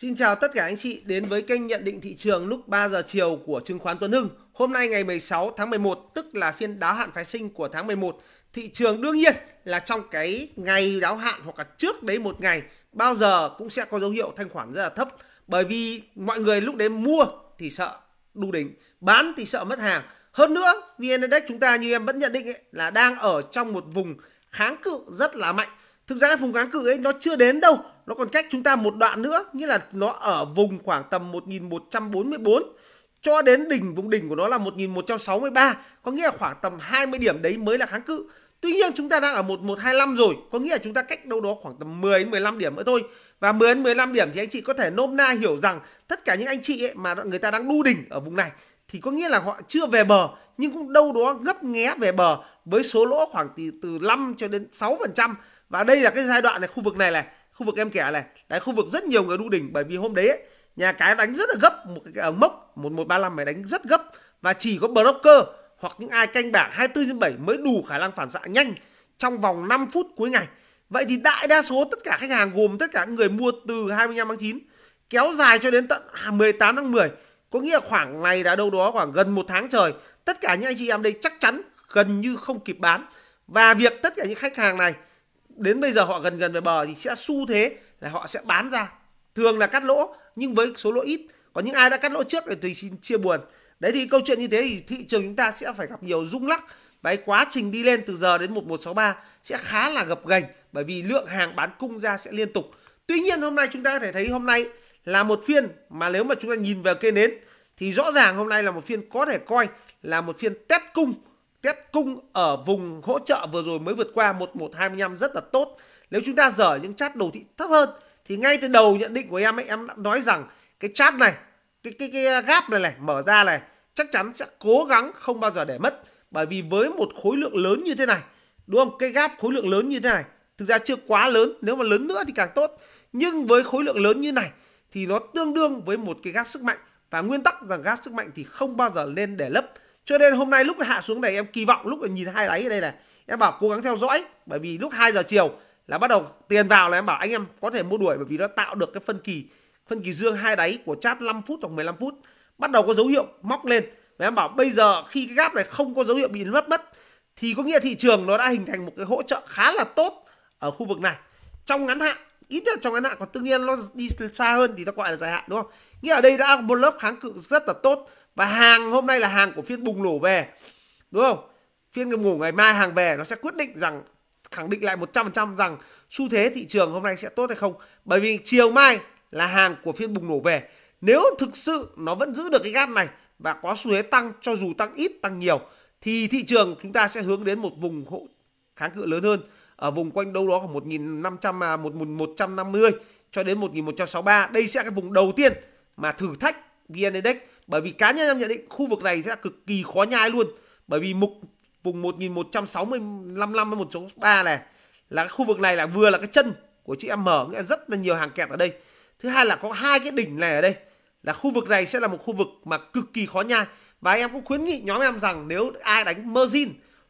Xin chào tất cả anh chị đến với kênh nhận định thị trường lúc 3 giờ chiều của chứng khoán Tuấn Hưng. Hôm nay ngày 16 tháng 11 tức là phiên đáo hạn phái sinh của tháng 11. Thị trường đương nhiên là trong cái ngày đáo hạn hoặc là trước đấy một ngày bao giờ cũng sẽ có dấu hiệu thanh khoản rất là thấp bởi vì mọi người lúc đấy mua thì sợ đu đỉnh, bán thì sợ mất hàng. Hơn nữa, VN Index chúng ta như em vẫn nhận định ấy, là đang ở trong một vùng kháng cự rất là mạnh thực ra cái vùng kháng cự ấy nó chưa đến đâu nó còn cách chúng ta một đoạn nữa nghĩa là nó ở vùng khoảng tầm 1144 cho đến đỉnh vùng đỉnh của nó là 1163 có nghĩa là khoảng tầm 20 điểm đấy mới là kháng cự Tuy nhiên chúng ta đang ở 1125 rồi có nghĩa là chúng ta cách đâu đó khoảng tầm 10 đến 15 điểm nữa thôi và 10 đến 15 điểm thì anh chị có thể nôm na hiểu rằng tất cả những anh chị ấy mà người ta đang đu đỉnh ở vùng này thì có nghĩa là họ chưa về bờ nhưng cũng đâu đó gấp nghé về bờ với số lỗ khoảng từ, từ 5 cho đến 6 phần trăm và đây là cái giai đoạn này khu vực này này khu vực em kẻ này đấy khu vực rất nhiều người đu đỉnh bởi vì hôm đấy ấy, nhà cái đánh rất là gấp một cái ở à, mốc 1135 này đánh rất gấp và chỉ có broker hoặc những ai canh bảng 24 trên bảy mới đủ khả năng phản xạ nhanh trong vòng 5 phút cuối ngày. Vậy thì đại đa số tất cả khách hàng gồm tất cả người mua từ 25 tháng 9 kéo dài cho đến tận 18 à, tháng 10 có nghĩa khoảng này đã đâu đó khoảng gần một tháng trời tất cả những anh chị em đây chắc chắn gần như không kịp bán và việc tất cả những khách hàng này đến bây giờ họ gần gần về bờ thì sẽ xu thế là họ sẽ bán ra thường là cắt lỗ nhưng với số lỗ ít còn những ai đã cắt lỗ trước thì tôi xin chia buồn đấy thì câu chuyện như thế thì thị trường chúng ta sẽ phải gặp nhiều rung lắc và quá trình đi lên từ giờ đến 1163 sẽ khá là gập ghềnh bởi vì lượng hàng bán cung ra sẽ liên tục tuy nhiên hôm nay chúng ta có thể thấy hôm nay là một phiên mà nếu mà chúng ta nhìn vào cây nến thì rõ ràng hôm nay là một phiên có thể coi là một phiên test cung kết cung ở vùng hỗ trợ vừa rồi mới vượt qua 1125 rất là tốt. Nếu chúng ta dở những chat đồ thị thấp hơn thì ngay từ đầu nhận định của em ấy, em đã nói rằng cái chat này, cái cái cái gap này này mở ra này chắc chắn sẽ cố gắng không bao giờ để mất bởi vì với một khối lượng lớn như thế này, đúng không? Cái gap khối lượng lớn như thế này thực ra chưa quá lớn, nếu mà lớn nữa thì càng tốt. Nhưng với khối lượng lớn như này thì nó tương đương với một cái gap sức mạnh và nguyên tắc rằng gap sức mạnh thì không bao giờ nên để lấp cho nên hôm nay lúc hạ xuống này em kỳ vọng lúc nhìn hai đáy ở đây này em bảo cố gắng theo dõi bởi vì lúc 2 giờ chiều là bắt đầu tiền vào là em bảo anh em có thể mua đuổi bởi vì nó tạo được cái phân kỳ phân kỳ dương hai đáy của chat 5 phút hoặc 15 phút bắt đầu có dấu hiệu móc lên và em bảo bây giờ khi cái gap này không có dấu hiệu bị mất mất thì có nghĩa thị trường nó đã hình thành một cái hỗ trợ khá là tốt ở khu vực này trong ngắn hạn ít nhất trong ngắn hạn còn tương nhiên nó đi xa hơn thì nó gọi là dài hạn đúng không nghĩa ở đây đã một lớp kháng cự rất là tốt và hàng hôm nay là hàng của phiên bùng nổ về đúng không phiên ngủ ngày mai hàng về nó sẽ quyết định rằng khẳng định lại 100% rằng xu thế thị trường hôm nay sẽ tốt hay không bởi vì chiều mai là hàng của phiên bùng nổ về nếu thực sự nó vẫn giữ được cái gap này và có xu thế tăng cho dù tăng ít tăng nhiều thì thị trường chúng ta sẽ hướng đến một vùng hộ kháng cự lớn hơn ở vùng quanh đâu đó khoảng 1500 à 1150 cho đến 1163. Đây sẽ là cái vùng đầu tiên mà thử thách VN Index bởi vì cá nhân em nhận định khu vực này sẽ là cực kỳ khó nhai luôn. Bởi vì mục vùng 1165 năm số 163 này là cái khu vực này là vừa là cái chân của chữ M nghĩa rất là nhiều hàng kẹt ở đây. Thứ hai là có hai cái đỉnh này ở đây là khu vực này sẽ là một khu vực mà cực kỳ khó nhai và em cũng khuyến nghị nhóm em rằng nếu ai đánh margin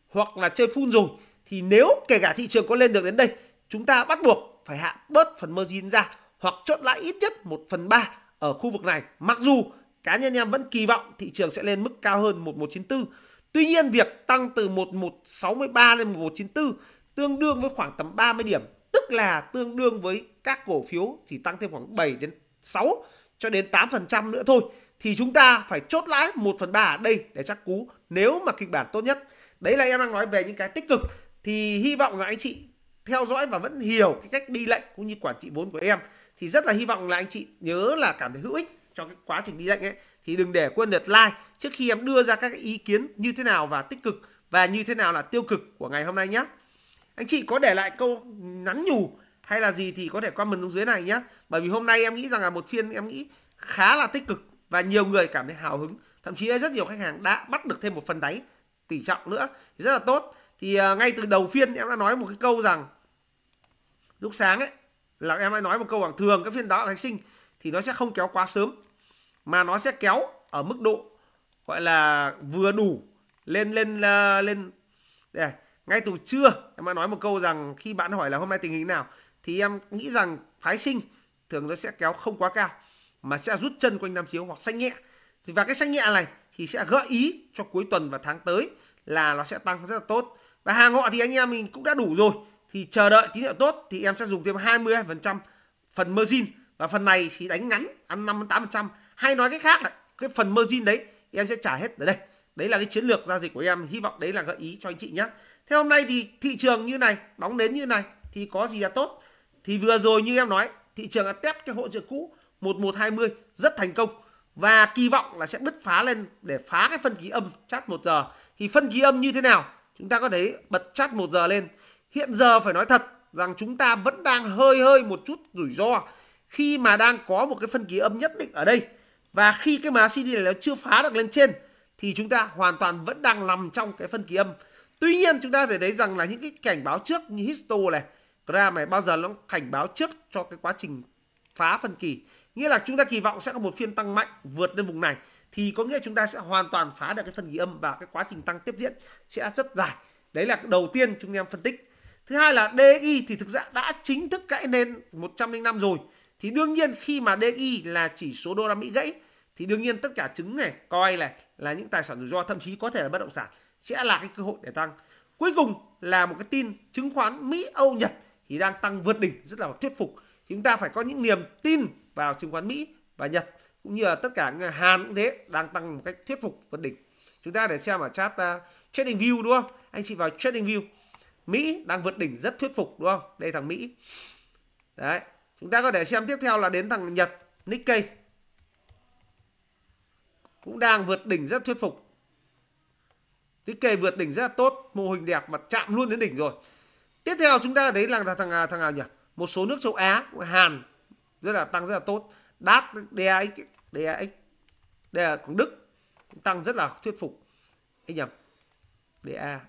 hoặc là chơi full rồi thì nếu kể cả thị trường có lên được đến đây chúng ta bắt buộc phải hạ bớt phần margin ra hoặc chốt lại ít nhất 1 phần 3 ở khu vực này mặc dù cá nhân em vẫn kỳ vọng thị trường sẽ lên mức cao hơn 1194. Tuy nhiên việc tăng từ 1163 lên 1194 tương đương với khoảng tầm 30 điểm, tức là tương đương với các cổ phiếu chỉ tăng thêm khoảng 7 đến 6 cho đến 8% nữa thôi thì chúng ta phải chốt lãi 1 phần 3 ở đây để chắc cú nếu mà kịch bản tốt nhất. Đấy là em đang nói về những cái tích cực thì hy vọng là anh chị theo dõi và vẫn hiểu cái cách đi lệnh cũng như quản trị vốn của em thì rất là hy vọng là anh chị nhớ là cảm thấy hữu ích cho cái quá trình đi lệnh ấy thì đừng để quên lượt like trước khi em đưa ra các ý kiến như thế nào và tích cực và như thế nào là tiêu cực của ngày hôm nay nhé anh chị có để lại câu nhắn nhủ hay là gì thì có thể comment xuống dưới này nhé bởi vì hôm nay em nghĩ rằng là một phiên em nghĩ khá là tích cực và nhiều người cảm thấy hào hứng thậm chí rất nhiều khách hàng đã bắt được thêm một phần đáy tỷ trọng nữa thì rất là tốt thì ờ, ngay từ đầu phiên em đã nói một cái câu rằng lúc sáng ấy là em đã nói một câu rằng thường các phiên đó học sinh thì nó sẽ không kéo quá sớm mà nó sẽ kéo ở mức độ gọi là vừa đủ lên lên ờ, lên đây, ngay từ trưa em đã nói một câu rằng khi bạn hỏi là hôm nay tình hình nào thì em nghĩ rằng phái sinh thường nó sẽ kéo không quá cao mà sẽ rút chân quanh năm chiếu hoặc xanh nhẹ và cái xanh nhẹ này thì sẽ gợi ý cho cuối tuần và tháng tới là nó sẽ tăng rất là tốt và hàng họ thì anh em mình cũng đã đủ rồi thì chờ đợi tín hiệu tốt thì em sẽ dùng thêm 20% phần margin và phần này thì đánh ngắn ăn 5 8% hay nói cách khác là cái phần margin đấy em sẽ trả hết ở đây đấy là cái chiến lược giao dịch của em hy vọng đấy là gợi ý cho anh chị nhé thế hôm nay thì thị trường như này đóng đến như này thì có gì là tốt thì vừa rồi như em nói thị trường đã test cái hỗ trợ cũ 1120 rất thành công và kỳ vọng là sẽ bứt phá lên để phá cái phân kỳ âm chát 1 giờ thì phân kỳ âm như thế nào chúng ta có thể bật chát 1 giờ lên hiện giờ phải nói thật rằng chúng ta vẫn đang hơi hơi một chút rủi ro khi mà đang có một cái phân kỳ âm nhất định ở đây và khi cái má CD này nó chưa phá được lên trên thì chúng ta hoàn toàn vẫn đang nằm trong cái phân kỳ âm tuy nhiên chúng ta thể thấy rằng là những cái cảnh báo trước như histo này gram này bao giờ nó cảnh báo trước cho cái quá trình phá phân kỳ nghĩa là chúng ta kỳ vọng sẽ có một phiên tăng mạnh vượt lên vùng này thì có nghĩa chúng ta sẽ hoàn toàn phá được cái phân kỳ âm và cái quá trình tăng tiếp diễn sẽ rất dài đấy là đầu tiên chúng em phân tích thứ hai là DXY thì thực ra đã chính thức cãi lên 105 rồi thì đương nhiên khi mà DI là chỉ số đô la Mỹ gãy thì đương nhiên tất cả chứng này coi này là những tài sản rủi ro thậm chí có thể là bất động sản sẽ là cái cơ hội để tăng cuối cùng là một cái tin chứng khoán Mỹ Âu Nhật thì đang tăng vượt đỉnh rất là thuyết phục chúng ta phải có những niềm tin vào chứng khoán Mỹ và Nhật cũng như là tất cả Hàn cũng thế đang tăng một cách thuyết phục vượt đỉnh chúng ta để xem ở chart uh, à, trading view đúng không anh chị vào trading view Mỹ đang vượt đỉnh rất thuyết phục đúng không đây thằng Mỹ đấy Chúng ta có thể xem tiếp theo là đến thằng Nhật Nikkei. Cũng đang vượt đỉnh rất thuyết phục. Nikkei vượt đỉnh rất là tốt, mô hình đẹp mà chạm luôn đến đỉnh rồi. Tiếp theo chúng ta thấy là thằng à, thằng nào nhỉ? Một số nước châu Á, Hàn rất là tăng rất là tốt. DAX, DAX, DAX, đây là của Đức tăng rất là thuyết phục. Anh nhầm. DAX.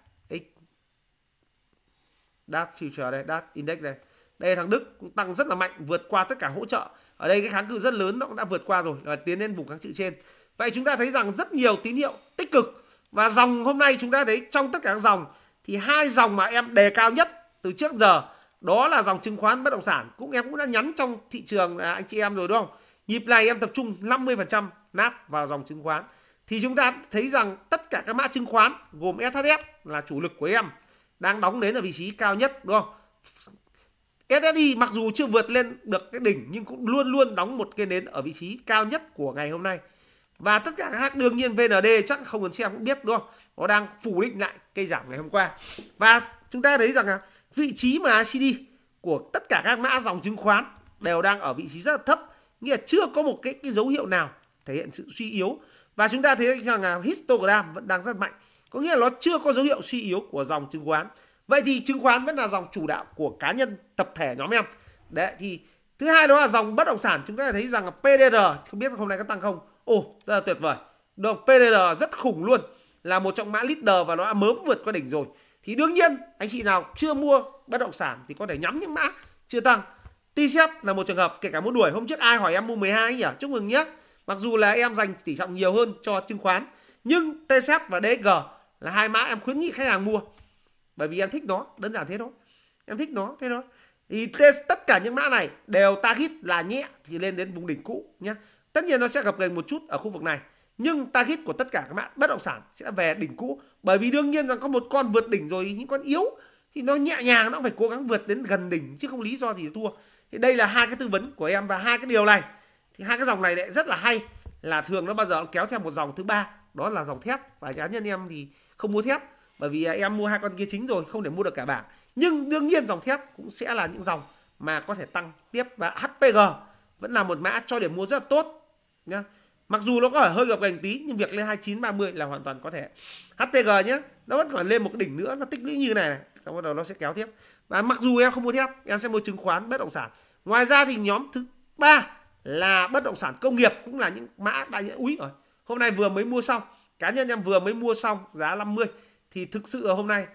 DAX future đây, DAX index đây đây thằng Đức tăng rất là mạnh vượt qua tất cả hỗ trợ ở đây cái kháng cự rất lớn nó cũng đã vượt qua rồi và tiến lên vùng kháng cự trên vậy chúng ta thấy rằng rất nhiều tín hiệu tích cực và dòng hôm nay chúng ta thấy trong tất cả các dòng thì hai dòng mà em đề cao nhất từ trước giờ đó là dòng chứng khoán bất động sản cũng em cũng đã nhắn trong thị trường à, anh chị em rồi đúng không nhịp này em tập trung 50% nát vào dòng chứng khoán thì chúng ta thấy rằng tất cả các mã chứng khoán gồm SHF là chủ lực của em đang đóng đến ở vị trí cao nhất đúng không SSI mặc dù chưa vượt lên được cái đỉnh nhưng cũng luôn luôn đóng một cây nến ở vị trí cao nhất của ngày hôm nay. Và tất cả các hãng đương nhiên VND chắc không cần xem cũng biết đúng không? Nó đang phủ định lại cây giảm ngày hôm qua. Và chúng ta thấy rằng là vị trí mà ACD của tất cả các mã dòng chứng khoán đều đang ở vị trí rất là thấp, nghĩa là chưa có một cái, cái dấu hiệu nào thể hiện sự suy yếu. Và chúng ta thấy rằng là histogram vẫn đang rất mạnh, có nghĩa là nó chưa có dấu hiệu suy yếu của dòng chứng khoán vậy thì chứng khoán vẫn là dòng chủ đạo của cá nhân tập thể nhóm em đấy thì thứ hai đó là dòng bất động sản chúng ta thấy rằng là PDR không biết hôm nay có tăng không ồ rất là tuyệt vời đồng PDR rất khủng luôn là một trong mã leader và nó đã mới vượt qua đỉnh rồi thì đương nhiên anh chị nào chưa mua bất động sản thì có thể nhắm những mã chưa tăng TCS là một trường hợp kể cả mua đuổi hôm trước ai hỏi em mua 12 nhỉ chúc mừng nhé mặc dù là em dành tỷ trọng nhiều hơn cho chứng khoán nhưng TCS và DG là hai mã em khuyến nghị khách hàng mua bởi vì em thích nó đơn giản thế thôi em thích nó thế thôi thì test tất cả những mã này đều target là nhẹ thì lên đến vùng đỉnh cũ nhé tất nhiên nó sẽ gặp gần một chút ở khu vực này nhưng target của tất cả các bạn bất động sản sẽ về đỉnh cũ bởi vì đương nhiên rằng có một con vượt đỉnh rồi những con yếu thì nó nhẹ nhàng nó phải cố gắng vượt đến gần đỉnh chứ không lý do gì thua thì đây là hai cái tư vấn của em và hai cái điều này thì hai cái dòng này lại rất là hay là thường nó bao giờ nó kéo theo một dòng thứ ba đó là dòng thép và cá nhân em thì không mua thép bởi vì em mua hai con kia chính rồi không thể mua được cả bảng nhưng đương nhiên dòng thép cũng sẽ là những dòng mà có thể tăng tiếp và HPG vẫn là một mã cho điểm mua rất là tốt nhá mặc dù nó có hơi gập gành tí nhưng việc lên 29 30 là hoàn toàn có thể HPG nhé nó vẫn còn lên một cái đỉnh nữa nó tích lũy như này này xong bắt đầu nó sẽ kéo tiếp và mặc dù em không mua thép em sẽ mua chứng khoán bất động sản ngoài ra thì nhóm thứ ba là bất động sản công nghiệp cũng là những mã đại diện úi rồi hôm nay vừa mới mua xong cá nhân em vừa mới mua xong giá 50 thì thực sự ở hôm nay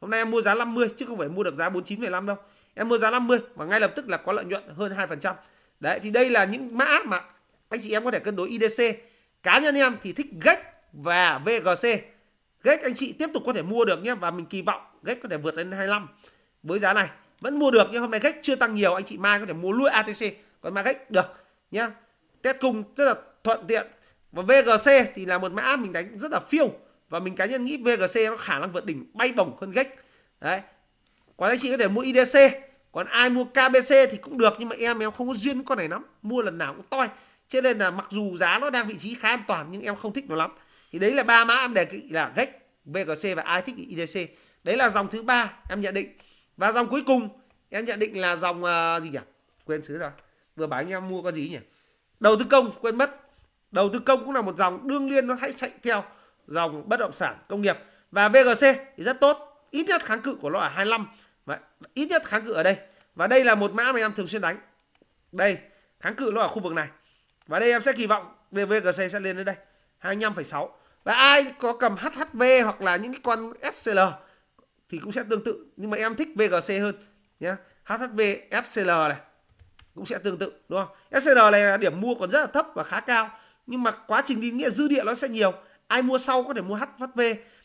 hôm nay em mua giá 50 chứ không phải mua được giá 49,5 đâu em mua giá 50 và ngay lập tức là có lợi nhuận hơn 2% đấy thì đây là những mã mà anh chị em có thể cân đối IDC cá nhân em thì thích GEC và VGC GEC anh chị tiếp tục có thể mua được nhé và mình kỳ vọng GEC có thể vượt lên 25 với giá này vẫn mua được nhưng hôm nay GEC chưa tăng nhiều anh chị mai có thể mua luôn ATC còn mã GEC được nhé. test cung rất là thuận tiện và VGC thì là một mã mình đánh rất là phiêu và mình cá nhân nghĩ VGC nó khả năng vượt đỉnh bay bổng hơn gách đấy còn anh chị có thể mua IDC còn ai mua KBC thì cũng được nhưng mà em em không có duyên con này lắm mua lần nào cũng toi cho nên là mặc dù giá nó đang vị trí khá an toàn nhưng em không thích nó lắm thì đấy là ba mã em đề nghị là gách VGC và ai thích IDC đấy là dòng thứ ba em nhận định và dòng cuối cùng em nhận định là dòng uh, gì nhỉ quên xứ rồi vừa bảo anh em mua con gì nhỉ đầu tư công quên mất đầu tư công cũng là một dòng đương liên nó hãy chạy theo dòng bất động sản công nghiệp và VGC thì rất tốt ít nhất kháng cự của nó ở 25 Vậy, ít nhất kháng cự ở đây và đây là một mã mà em thường xuyên đánh đây kháng cự nó ở khu vực này và đây em sẽ kỳ vọng VGC sẽ lên đến đây 25,6 và ai có cầm HHV hoặc là những cái con FCL thì cũng sẽ tương tự nhưng mà em thích VGC hơn nhé HHV FCL này cũng sẽ tương tự đúng không FCL này là điểm mua còn rất là thấp và khá cao nhưng mà quá trình đi nghĩa dư địa nó sẽ nhiều ai mua sau có thể mua HV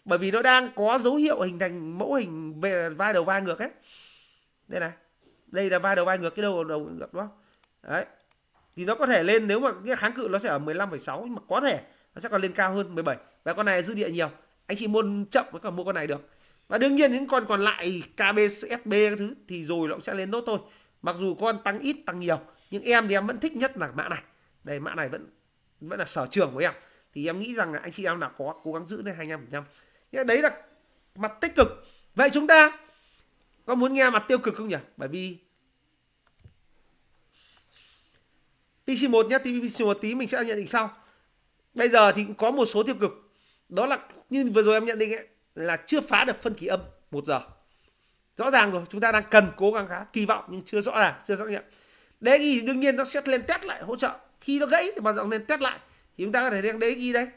bởi vì nó đang có dấu hiệu hình thành mẫu hình về vai đầu vai ngược ấy đây này đây là vai đầu vai ngược cái đầu đầu ngược đó đấy thì nó có thể lên nếu mà cái kháng cự nó sẽ ở 15,6 nhưng mà có thể nó sẽ còn lên cao hơn 17 và con này dư địa nhiều anh chị mua chậm với còn mua con này được và đương nhiên những con còn lại KBSB các thứ thì rồi nó cũng sẽ lên nốt thôi mặc dù con tăng ít tăng nhiều nhưng em thì em vẫn thích nhất là mã này đây mã này vẫn vẫn là sở trường của em thì em nghĩ rằng là anh chị em nào có cố gắng giữ lên 25% nhưng đấy là mặt tích cực vậy chúng ta có muốn nghe mặt tiêu cực không nhỉ bởi vì PC1 nhé, PC1 tí mình sẽ nhận định sau. Bây giờ thì cũng có một số tiêu cực. Đó là như vừa rồi em nhận định ấy, là chưa phá được phân kỳ âm 1 giờ. Rõ ràng rồi, chúng ta đang cần cố gắng khá, kỳ vọng nhưng chưa rõ ràng, chưa xác nhận. Đấy thì đương nhiên nó sẽ lên test lại hỗ trợ. Khi nó gãy thì bao giờ lên test lại thì chúng ta có thể đang đấy ghi đây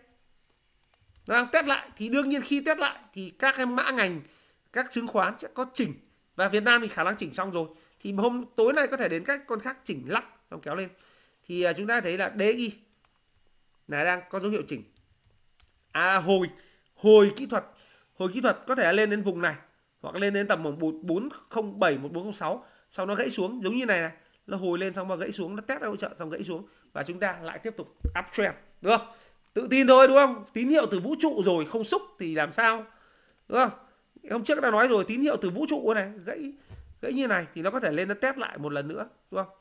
nó đang test lại thì đương nhiên khi test lại thì các cái mã ngành các chứng khoán sẽ có chỉnh và Việt Nam thì khả năng chỉnh xong rồi thì hôm tối nay có thể đến các con khác chỉnh lắc xong kéo lên thì à, chúng ta thấy là DI là đang có dấu hiệu chỉnh à hồi hồi kỹ thuật hồi kỹ thuật có thể lên đến vùng này hoặc lên đến tầm 407 1406 sau nó gãy xuống giống như này này nó hồi lên xong mà gãy xuống nó test hỗ trợ xong gãy xuống và chúng ta lại tiếp tục uptrend được không tự tin thôi đúng không tín hiệu từ vũ trụ rồi không xúc thì làm sao đúng không hôm trước đã nói rồi tín hiệu từ vũ trụ này gãy gãy như này thì nó có thể lên nó test lại một lần nữa đúng không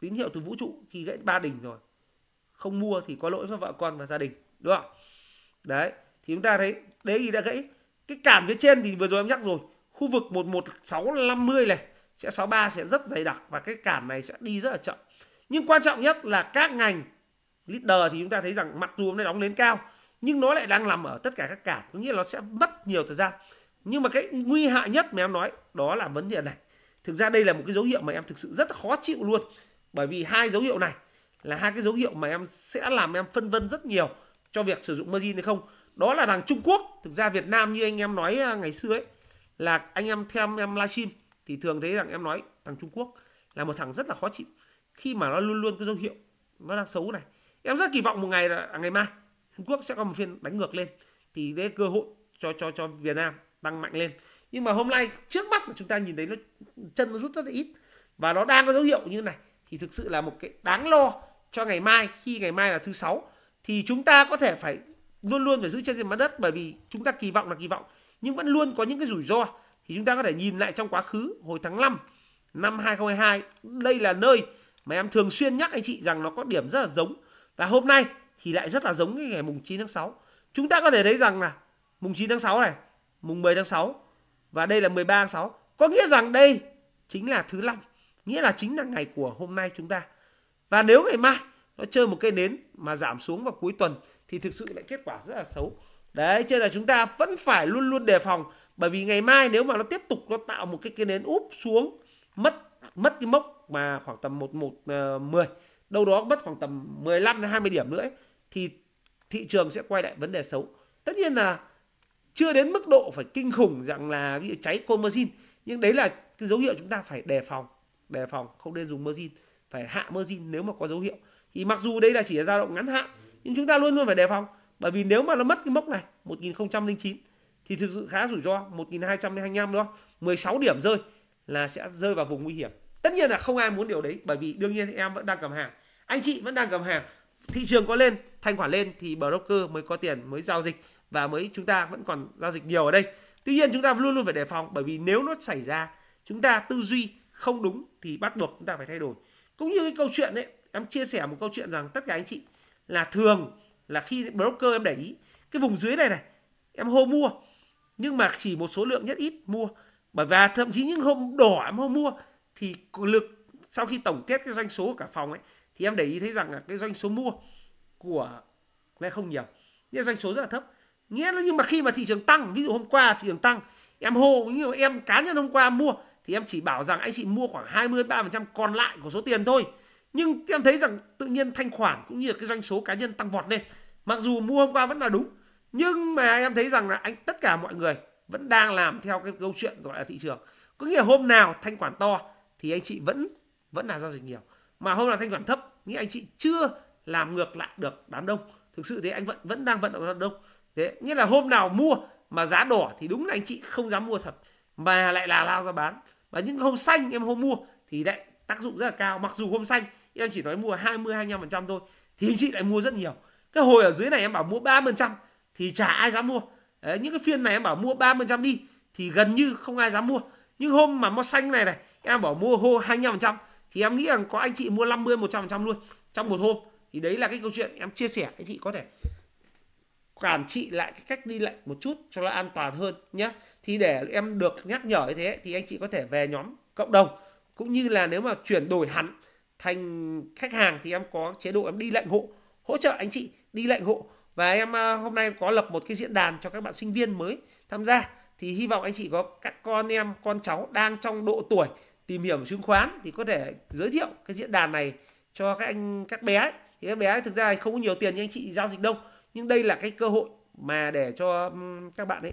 tín hiệu từ vũ trụ khi gãy ba đỉnh rồi không mua thì có lỗi với vợ con và gia đình đúng không đấy thì chúng ta thấy đấy thì đã gãy cái cản phía trên thì vừa rồi em nhắc rồi khu vực 11650 này sẽ 63 sẽ rất dày đặc và cái cản này sẽ đi rất là chậm nhưng quan trọng nhất là các ngành leader thì chúng ta thấy rằng mặc dù hôm nay đóng lên cao nhưng nó lại đang nằm ở tất cả các cản có nghĩa là nó sẽ mất nhiều thời gian nhưng mà cái nguy hại nhất mà em nói đó là vấn đề này thực ra đây là một cái dấu hiệu mà em thực sự rất khó chịu luôn bởi vì hai dấu hiệu này là hai cái dấu hiệu mà em sẽ làm em phân vân rất nhiều cho việc sử dụng margin hay không đó là thằng Trung Quốc thực ra Việt Nam như anh em nói à, ngày xưa ấy là anh em theo em livestream thì thường thấy rằng em nói thằng Trung Quốc là một thằng rất là khó chịu khi mà nó luôn luôn cái dấu hiệu nó đang xấu này em rất kỳ vọng một ngày là à, ngày mai Trung Quốc sẽ có một phiên đánh ngược lên thì đấy cơ hội cho cho cho Việt Nam tăng mạnh lên nhưng mà hôm nay trước mắt mà chúng ta nhìn thấy nó chân nó rút rất là ít và nó đang có dấu hiệu như thế này thì thực sự là một cái đáng lo cho ngày mai khi ngày mai là thứ sáu thì chúng ta có thể phải luôn luôn phải giữ chân trên mặt đất bởi vì chúng ta kỳ vọng là kỳ vọng nhưng vẫn luôn có những cái rủi ro thì chúng ta có thể nhìn lại trong quá khứ hồi tháng 5 năm 2022 đây là nơi mà em thường xuyên nhắc anh chị rằng nó có điểm rất là giống và hôm nay thì lại rất là giống cái ngày mùng 9 tháng 6 chúng ta có thể thấy rằng là mùng 9 tháng 6 này mùng 10 tháng 6 và đây là 13 tháng 6 có nghĩa rằng đây chính là thứ năm nghĩa là chính là ngày của hôm nay chúng ta và nếu ngày mai nó chơi một cây nến mà giảm xuống vào cuối tuần thì thực sự lại kết quả rất là xấu đấy cho nên là chúng ta vẫn phải luôn luôn đề phòng bởi vì ngày mai nếu mà nó tiếp tục nó tạo một cái cây nến úp xuống mất mất cái mốc mà khoảng tầm một một ờ, mười đâu đó mất khoảng tầm 15 đến 20 điểm nữa ấy, thì thị trường sẽ quay lại vấn đề xấu tất nhiên là chưa đến mức độ phải kinh khủng rằng là ví dụ cháy con margin nhưng đấy là cái dấu hiệu chúng ta phải đề phòng đề phòng không nên dùng margin phải hạ margin nếu mà có dấu hiệu thì mặc dù đây là chỉ là giao động ngắn hạn nhưng chúng ta luôn luôn phải đề phòng bởi vì nếu mà nó mất cái mốc này 1009 thì thực sự khá rủi ro 1225 đó 16 điểm rơi là sẽ rơi vào vùng nguy hiểm tất nhiên là không ai muốn điều đấy bởi vì đương nhiên em vẫn đang cầm hàng anh chị vẫn đang cầm hàng thị trường có lên thanh khoản lên thì broker mới có tiền mới giao dịch và mới chúng ta vẫn còn giao dịch nhiều ở đây tuy nhiên chúng ta luôn luôn phải đề phòng bởi vì nếu nó xảy ra chúng ta tư duy không đúng thì bắt buộc chúng ta phải thay đổi cũng như cái câu chuyện đấy em chia sẻ một câu chuyện rằng tất cả anh chị là thường là khi broker em để ý cái vùng dưới này này em hô mua nhưng mà chỉ một số lượng nhất ít mua bởi và thậm chí những hôm đỏ em hô mua thì lực sau khi tổng kết cái doanh số của cả phòng ấy thì em để ý thấy rằng là cái doanh số mua của lại không nhiều nghĩa doanh số rất là thấp nghĩa là nhưng mà khi mà thị trường tăng ví dụ hôm qua thị trường tăng em hô như em cá nhân hôm qua mua thì em chỉ bảo rằng anh chị mua khoảng 23% còn lại của số tiền thôi nhưng em thấy rằng tự nhiên thanh khoản cũng như cái doanh số cá nhân tăng vọt lên mặc dù mua hôm qua vẫn là đúng nhưng mà em thấy rằng là anh tất cả mọi người vẫn đang làm theo cái câu chuyện gọi là thị trường có nghĩa là hôm nào thanh khoản to thì anh chị vẫn vẫn là giao dịch nhiều mà hôm nào thanh khoản thấp nghĩa anh chị chưa làm ngược lại được đám đông thực sự thế anh vẫn vẫn đang vận động đám đông thế nghĩa là hôm nào mua mà giá đỏ thì đúng là anh chị không dám mua thật mà lại là lao ra bán và những hôm xanh em hôm mua thì lại tác dụng rất là cao mặc dù hôm xanh em chỉ nói mua 20 25% thôi thì anh chị lại mua rất nhiều cái hồi ở dưới này em bảo mua 3% thì chả ai dám mua Đấy, những cái phiên này em bảo mua 3% đi thì gần như không ai dám mua nhưng hôm mà mua xanh này này em bảo mua hô 25% thì em nghĩ rằng có anh chị mua 50 100% luôn trong một hôm thì đấy là cái câu chuyện em chia sẻ anh chị có thể quản trị lại cái cách đi lại một chút cho nó an toàn hơn nhé thì để em được nhắc nhở như thế thì anh chị có thể về nhóm cộng đồng cũng như là nếu mà chuyển đổi hẳn thành khách hàng thì em có chế độ em đi lệnh hộ hỗ trợ anh chị đi lệnh hộ và em à, hôm nay có lập một cái diễn đàn cho các bạn sinh viên mới tham gia thì hy vọng anh chị có các con em con cháu đang trong độ tuổi tìm hiểu chứng khoán thì có thể giới thiệu cái diễn đàn này cho các anh các bé ấy. thì các bé ấy, thực ra không có nhiều tiền nhưng anh chị giao dịch đâu nhưng đây là cái cơ hội mà để cho các bạn ấy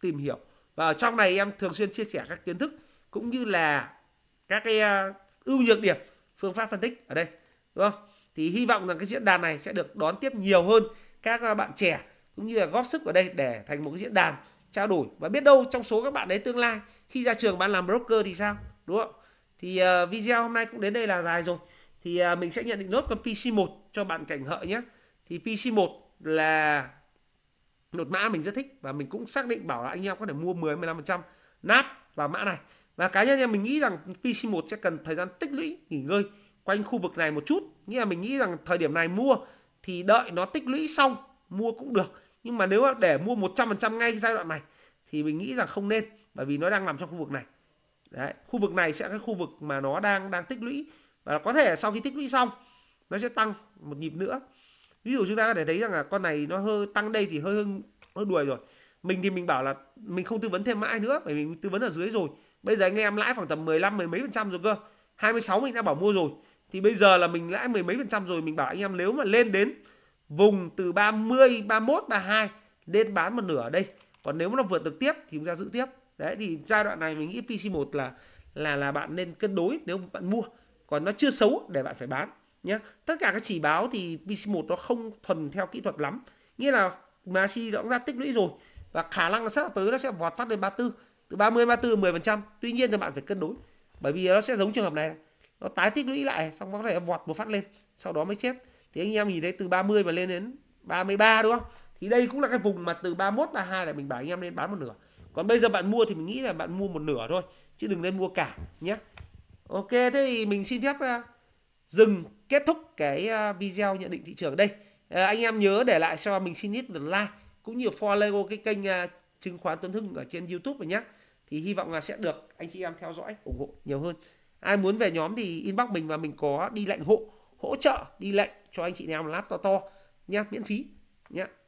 tìm hiểu và ở trong này em thường xuyên chia sẻ các kiến thức cũng như là các cái à, ưu nhược điểm phương pháp phân tích ở đây đúng không thì hy vọng rằng cái diễn đàn này sẽ được đón tiếp nhiều hơn các à, bạn trẻ cũng như là góp sức ở đây để thành một cái diễn đàn trao đổi và biết đâu trong số các bạn đấy tương lai khi ra trường bạn làm broker thì sao đúng không thì uh, video hôm nay cũng đến đây là dài rồi thì uh, mình sẽ nhận định nốt con PC1 cho bạn cảnh hợi nhé thì PC1 là một mã mình rất thích và mình cũng xác định bảo là anh em có thể mua 10 15% nát vào mã này và cá nhân em mình nghĩ rằng PC1 sẽ cần thời gian tích lũy nghỉ ngơi quanh khu vực này một chút nghĩa là mình nghĩ rằng thời điểm này mua thì đợi nó tích lũy xong mua cũng được nhưng mà nếu để mua 100% ngay giai đoạn này thì mình nghĩ rằng không nên bởi vì nó đang nằm trong khu vực này Đấy, khu vực này sẽ là cái khu vực mà nó đang đang tích lũy và có thể sau khi tích lũy xong nó sẽ tăng một nhịp nữa. Ví dụ chúng ta có thể thấy rằng là con này nó hơi tăng đây thì hơi hơi, hơi đuổi rồi. Mình thì mình bảo là mình không tư vấn thêm mãi nữa bởi vì mình tư vấn ở dưới rồi. Bây giờ anh em lãi khoảng tầm 15 mười mấy phần trăm rồi cơ. 26 mình đã bảo mua rồi. Thì bây giờ là mình lãi mười mấy phần trăm rồi mình bảo anh em nếu mà lên đến vùng từ 30, 31, 32 nên bán một nửa ở đây. Còn nếu mà nó vượt được tiếp thì chúng ta giữ tiếp đấy thì giai đoạn này mình nghĩ PC 1 là là là bạn nên cân đối nếu bạn mua còn nó chưa xấu để bạn phải bán nhé tất cả các chỉ báo thì PC 1 nó không thuần theo kỹ thuật lắm nghĩa là Maxi đã ra tích lũy rồi và khả năng sắp tới nó sẽ vọt phát lên 34 từ 30 34 10 phần trăm tuy nhiên thì bạn phải cân đối bởi vì nó sẽ giống trường hợp này nó tái tích lũy lại xong có thể vọt một phát lên sau đó mới chết thì anh em nhìn thấy từ 30 mà lên đến 33 đúng không thì đây cũng là cái vùng mà từ 31 32 là mình bảo anh em nên bán một nửa còn bây giờ bạn mua thì mình nghĩ là bạn mua một nửa thôi chứ đừng nên mua cả nhé ok thế thì mình xin phép à, dừng kết thúc cái à, video nhận định thị trường ở đây à, anh em nhớ để lại cho mình xin ít lượt like cũng như follow cái kênh chứng khoán Tuấn Hưng ở trên YouTube rồi nhé thì hy vọng là sẽ được anh chị em theo dõi ủng hộ nhiều hơn ai muốn về nhóm thì inbox mình và mình có đi lệnh hộ hỗ trợ đi lệnh cho anh chị em lap to to nhá miễn phí nhá